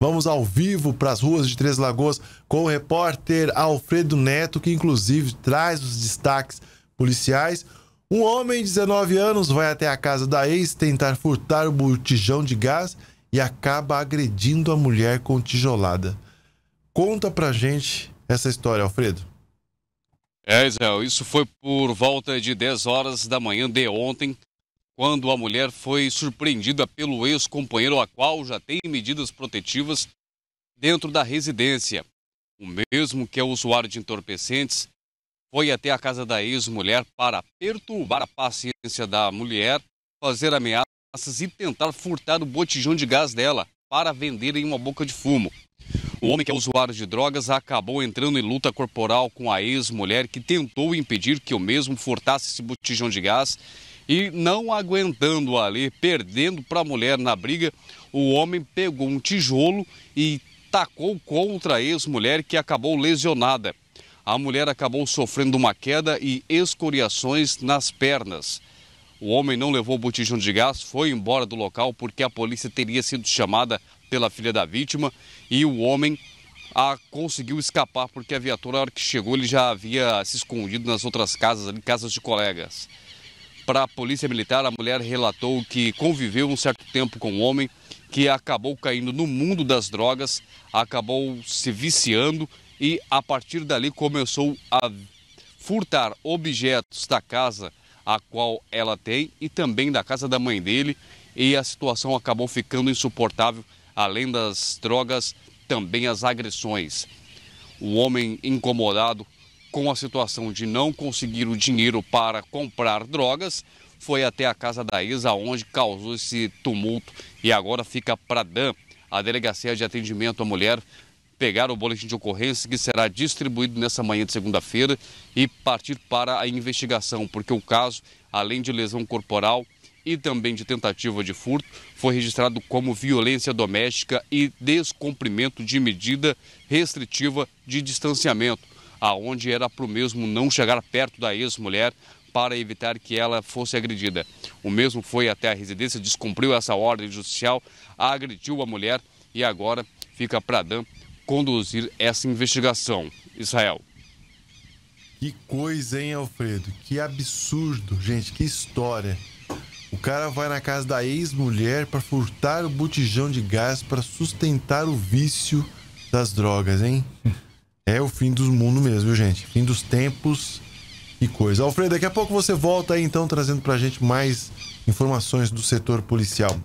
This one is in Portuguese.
Vamos ao vivo para as ruas de Três Lagoas com o repórter Alfredo Neto, que inclusive traz os destaques policiais. Um homem de 19 anos vai até a casa da ex tentar furtar o botijão de gás e acaba agredindo a mulher com tijolada. Conta pra gente essa história, Alfredo. É, Israel, isso foi por volta de 10 horas da manhã de ontem, quando a mulher foi surpreendida pelo ex-companheiro, a qual já tem medidas protetivas dentro da residência. O mesmo que é usuário de entorpecentes foi até a casa da ex-mulher para perturbar a paciência da mulher, fazer ameaças e tentar furtar o botijão de gás dela para vender em uma boca de fumo. O homem que é usuário de drogas acabou entrando em luta corporal com a ex-mulher que tentou impedir que o mesmo furtasse esse botijão de gás e não aguentando ali, perdendo para a mulher na briga, o homem pegou um tijolo e tacou contra a ex-mulher que acabou lesionada. A mulher acabou sofrendo uma queda e escoriações nas pernas. O homem não levou o botijão de gás, foi embora do local porque a polícia teria sido chamada pela filha da vítima e o homem a, conseguiu escapar porque a viatura, na hora que chegou, ele já havia se escondido nas outras casas, ali, casas de colegas. Para a Polícia Militar, a mulher relatou que conviveu um certo tempo com um homem que acabou caindo no mundo das drogas, acabou se viciando e a partir dali começou a furtar objetos da casa a qual ela tem e também da casa da mãe dele e a situação acabou ficando insuportável, além das drogas, também as agressões. O homem incomodado com a situação de não conseguir o dinheiro para comprar drogas, foi até a casa da Isa, onde causou esse tumulto e agora fica para Dan, a delegacia de atendimento à mulher, pegar o boletim de ocorrência que será distribuído nessa manhã de segunda-feira e partir para a investigação, porque o caso, além de lesão corporal e também de tentativa de furto, foi registrado como violência doméstica e descumprimento de medida restritiva de distanciamento aonde era para o mesmo não chegar perto da ex-mulher para evitar que ela fosse agredida. O mesmo foi até a residência, descumpriu essa ordem judicial, agrediu a mulher e agora fica para Dan conduzir essa investigação. Israel. Que coisa, hein, Alfredo? Que absurdo, gente, que história. O cara vai na casa da ex-mulher para furtar o botijão de gás para sustentar o vício das drogas, hein? É o fim do mundo mesmo, viu, gente? Fim dos tempos e coisa. Alfredo, daqui a pouco você volta aí então trazendo pra gente mais informações do setor policial.